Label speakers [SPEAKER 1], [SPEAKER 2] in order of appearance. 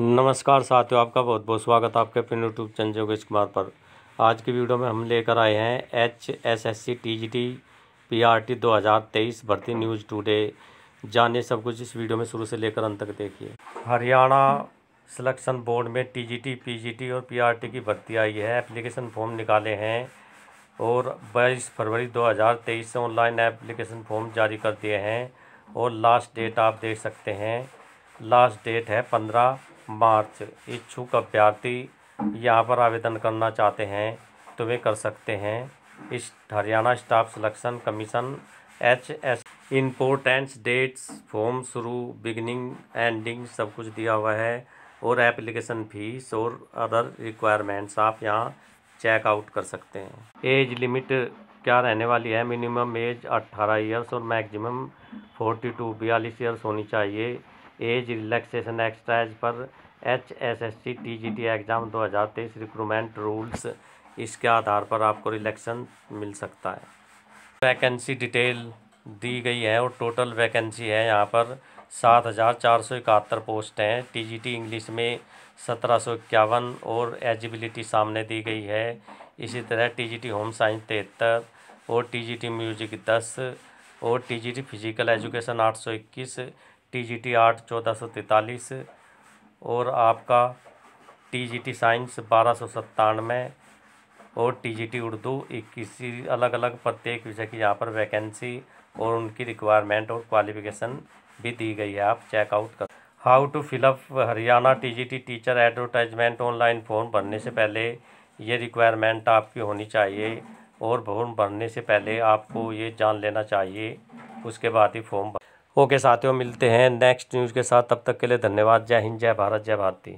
[SPEAKER 1] नमस्कार साथियों आपका बहुत बहुत स्वागत है आपके अपने यूट्यूब चैनल योगेश कुमार पर आज की वीडियो में हम लेकर आए हैं H S S C T G T P R T दो हज़ार तेईस भर्ती न्यूज़ टुडे जानिए सब कुछ इस वीडियो में शुरू से लेकर अंत तक देखिए हरियाणा सिलेक्शन बोर्ड में T G T P G T और पी आर टी की भर्ती आई है एप्लीकेशन फॉर्म निकाले हैं और बाईस फरवरी दो हज़ार तेईस से ऑनलाइन एप्लीकेशन फॉर्म जारी कर दिए हैं और लास्ट डेट आप देख सकते हैं लास्ट डेट है पंद्रह मार्च इच्छुक अभ्यर्थी यहाँ पर आवेदन करना चाहते हैं तो वे कर सकते हैं इस Haryana staff selection commission H S importance dates form शुरू बिगनिंग एंडिंग सब कुछ दिया हुआ है और एप्लीकेशन फीस और अदर रिक्वायरमेंट्स आप यहाँ चेकआउट कर सकते हैं एज लिमिट क्या रहने वाली है मिनिमम एज 18 इयर्स और मैक्सिमम 42 बयालीस ईयर्स होनी चाहिए एज रिलैक्सेशन एक्सरसाइज पर H S S C T G T exam दो हज़ार तेईस रिक्रूमेंट रूल्स इसके आधार पर आपको रिलेक्शन मिल सकता है वैकेंसी डिटेल दी गई है और टोटल वैकेंसी है यहाँ पर सात हज़ार चार सौ इकहत्तर पोस्ट हैं टी जी टी इंग्लिश में सत्रह सौ इक्यावन और एजिबिलिटी सामने दी गई है इसी तरह T G T home science तिहत्तर और टी जी टी म्यूजिक दस और T G T physical education आठ सौ इक्कीस टी जी टी आर्ट चौदह सौ तैंतालीस और आपका टी जी टी साइंस बारह सौ सत्तानवे और टी जी टी उर्दू इक्कीस अलग अलग प्रत्येक विषय की यहाँ पर वैकेंसी और उनकी रिक्वायरमेंट और क्वालिफिकेशन भी दी गई है आप चेकआउट कर how to fill up Haryana T G T teacher advertisement online form भरने से पहले ये रिक्वायरमेंट आपकी होनी चाहिए और फॉर्म भरने से पहले आपको ये जान लेना चाहिए उसके बाद ही फॉर्म ओके साथियों मिलते हैं नेक्स्ट न्यूज़ के साथ तब तक के लिए धन्यवाद जय हिंद जय भारत जय भारती